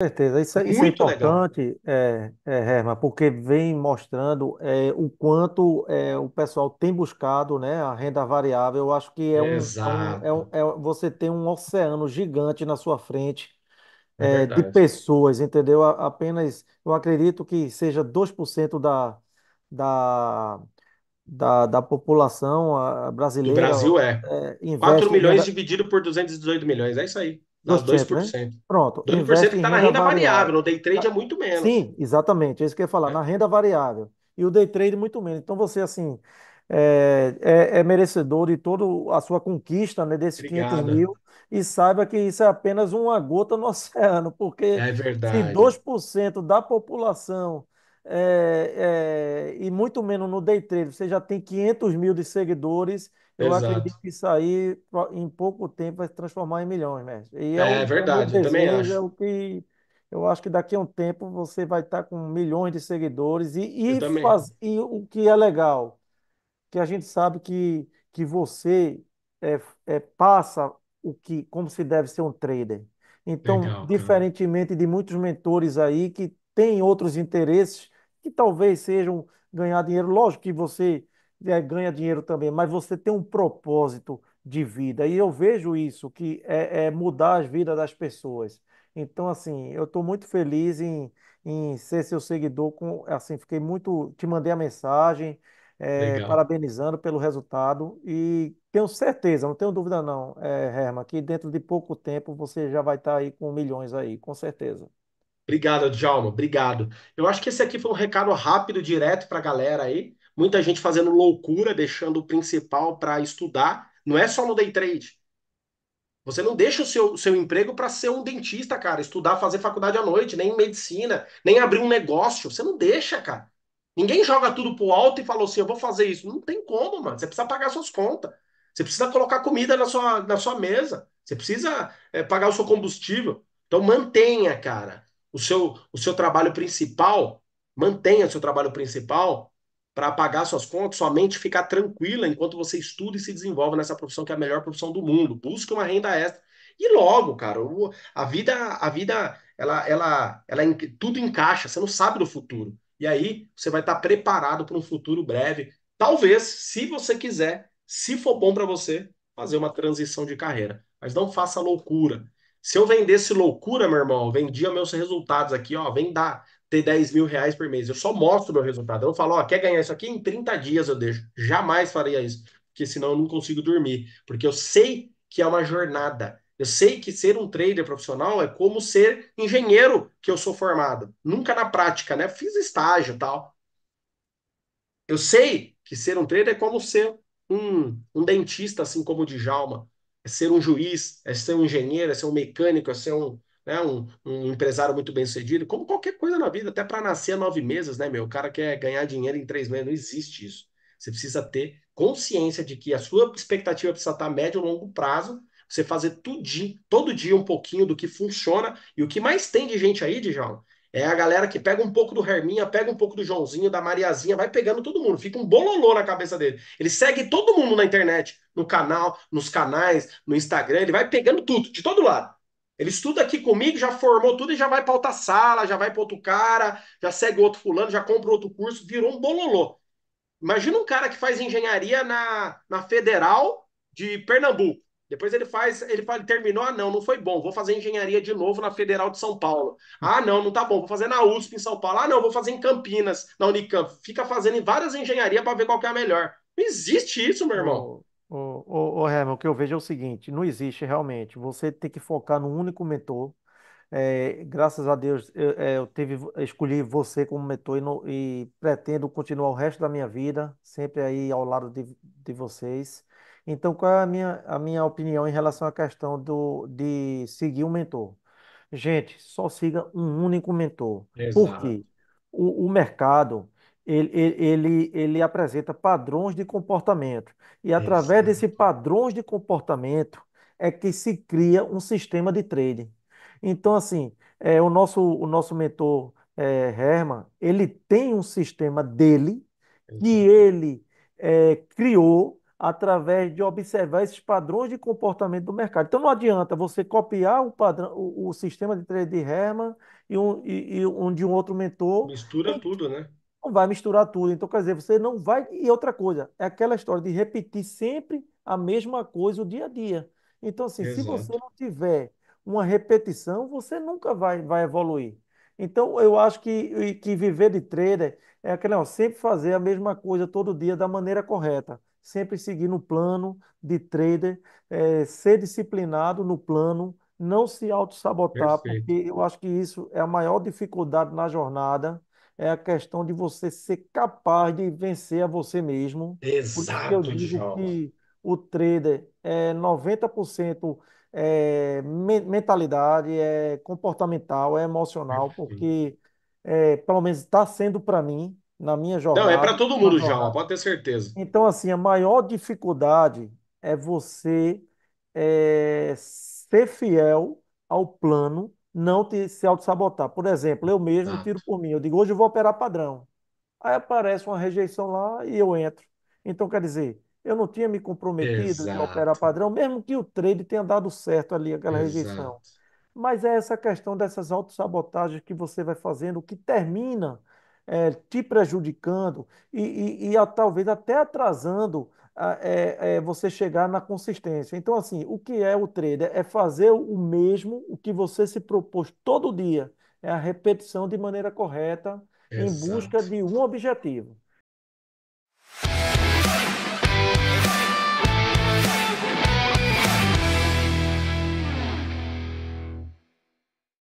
certeza, isso, é, isso é importante, é, é, Herman, porque vem mostrando é, o quanto é, o pessoal tem buscado, né, a renda variável. Eu acho que é um, é é Exato. é um, é você tem um oceano gigante na sua frente de verdade. pessoas, entendeu? Apenas, eu acredito que seja 2% da, da, da, da população Do brasileira Brasil é. é, 4 investe milhões dividido por 218 milhões, é isso aí. Não, 2%. 2%. Né? né? Pronto. 2% está tá na renda variável. variável. No day trade é muito menos. Sim, exatamente. É isso que eu ia falar. É. Na renda variável. E o day trade muito menos. Então você, assim, é, é, é merecedor de toda a sua conquista né, desses 500 mil. E saiba que isso é apenas uma gota no oceano, porque é se 2% da população é, é, e muito menos no day trade, você já tem 500 mil de seguidores, eu Exato. acredito que isso aí, em pouco tempo, vai se transformar em milhões, mestre. E é, é, é verdade, eu também é acho. É o que, eu acho que daqui a um tempo você vai estar com milhões de seguidores. E, e, faz, e o que é legal, que a gente sabe que, que você é, é, passa o que como se deve ser um trader. Então, legal, diferentemente de muitos mentores aí que têm outros interesses, que talvez sejam ganhar dinheiro. Lógico que você é, ganha dinheiro também, mas você tem um propósito de vida. E eu vejo isso, que é, é mudar as vidas das pessoas. Então, assim, eu estou muito feliz em, em ser seu seguidor. Com, assim, fiquei muito. Te mandei a mensagem, é, Legal. parabenizando pelo resultado. E tenho certeza, não tenho dúvida, não, é, Herman, que dentro de pouco tempo você já vai estar tá aí com milhões aí, com certeza. Obrigado, Djalma. Obrigado. Eu acho que esse aqui foi um recado rápido, direto para a galera aí. Muita gente fazendo loucura, deixando o principal para estudar. Não é só no day trade. Você não deixa o seu, seu emprego para ser um dentista, cara, estudar, fazer faculdade à noite, nem medicina, nem abrir um negócio. Você não deixa, cara. Ninguém joga tudo pro alto e falou assim: eu vou fazer isso. Não tem como, mano. Você precisa pagar suas contas. Você precisa colocar comida na sua, na sua mesa. Você precisa é, pagar o seu combustível. Então mantenha, cara o seu, o seu trabalho principal, mantenha seu trabalho principal para pagar suas contas, sua mente ficar tranquila enquanto você estuda e se desenvolve nessa profissão que é a melhor profissão do mundo. Busque uma renda extra. E logo, cara, a vida, a vida, ela, ela, ela, tudo encaixa, você não sabe do futuro. E aí você vai estar preparado para um futuro breve. Talvez, se você quiser, se for bom para você, fazer uma transição de carreira. Mas não faça loucura. Se eu vendesse loucura, meu irmão, vendia meus resultados aqui, ó, vem dar, ter 10 mil reais por mês. Eu só mostro meu resultado. Eu falo, ó, quer ganhar isso aqui? Em 30 dias eu deixo. Jamais faria isso, porque senão eu não consigo dormir. Porque eu sei que é uma jornada. Eu sei que ser um trader profissional é como ser engenheiro que eu sou formado. Nunca na prática, né? Fiz estágio e tal. Eu sei que ser um trader é como ser um, um dentista, assim como o Djalma é ser um juiz, é ser um engenheiro, é ser um mecânico, é ser um, né, um, um empresário muito bem sucedido, como qualquer coisa na vida, até para nascer nove meses, né, meu? O cara quer ganhar dinheiro em três meses, não existe isso. Você precisa ter consciência de que a sua expectativa precisa estar a médio e longo prazo, você fazer tudinho, todo dia um pouquinho do que funciona, e o que mais tem de gente aí, Djalma, é a galera que pega um pouco do Herminha, pega um pouco do Joãozinho, da Mariazinha, vai pegando todo mundo, fica um bololô na cabeça dele. Ele segue todo mundo na internet, no canal, nos canais, no Instagram, ele vai pegando tudo, de todo lado. Ele estuda aqui comigo, já formou tudo e já vai para outra sala, já vai para outro cara, já segue outro fulano, já compra outro curso, virou um bololô. Imagina um cara que faz engenharia na, na Federal de Pernambuco. Depois ele faz, ele fala, terminou, ah não, não foi bom, vou fazer engenharia de novo na Federal de São Paulo. Hum. Ah não, não tá bom, vou fazer na USP em São Paulo. Ah não, vou fazer em Campinas, na Unicamp. Fica fazendo em várias engenharias para ver qual que é a melhor. Não existe isso, meu irmão. Ô, ô, ô Herman, o que eu vejo é o seguinte, não existe realmente. Você tem que focar num único mentor. É, graças a Deus eu, é, eu teve, escolhi você como mentor e, no, e, pretendo continuar o resto da minha vida sempre aí ao lado de, de vocês. Então, qual é a minha, a minha opinião em relação à questão do, de seguir um mentor? Gente, só siga um único mentor. Por Exato. quê? O, o mercado, ele, ele, ele, apresenta padrões de comportamento. E através Exato. desses padrões de comportamento é que se cria um sistema de trading. Então, assim, é, o nosso, o nosso mentor, é, Herman, ele tem um sistema dele que ele é, criou através de observar esses padrões de comportamento do mercado. Então não adianta você copiar o padrão, o, o sistema de trade de Herman e um, e, e um de um outro mentor. Mistura e, tudo, né? Não vai misturar tudo. Então, quer dizer, você não vai. E outra coisa, é aquela história de repetir sempre a mesma coisa o dia a dia. Então, assim, Exato. se você não tiver uma repetição, você nunca vai, vai evoluir. Então, eu acho que, que viver de trader é aquele, sempre fazer a mesma coisa todo dia da maneira correta sempre seguir no plano de trader, é, ser disciplinado no plano, não se auto sabotar porque eu acho que isso é a maior dificuldade na jornada, é a questão de você ser capaz de vencer a você mesmo. Exato, Porque eu digo João. que o trader é 90% é eh, mentalidade, é comportamental, é emocional, Perfeito. porque é, pelo menos está sendo para mim, na minha jornada. Não, é para todo mundo, já pode ter certeza. Então, assim, a maior dificuldade é você é, ser fiel ao plano, não te, se auto-sabotar. Por exemplo, eu mesmo tiro por mim, eu digo, hoje eu vou operar padrão. Aí aparece uma rejeição lá e eu entro. Então, quer dizer, eu não tinha me comprometido Exato. a operar padrão, mesmo que o trade tenha dado certo ali, aquela Exato. rejeição. Mas é essa questão dessas autossabotagens que você vai fazendo, que termina é, te prejudicando e, e, e a, talvez até atrasando é, é, você chegar na consistência. Então, assim, o que é o trader? É fazer o mesmo, o que você se propôs todo dia. É a repetição de maneira correta, em busca de um objetivo.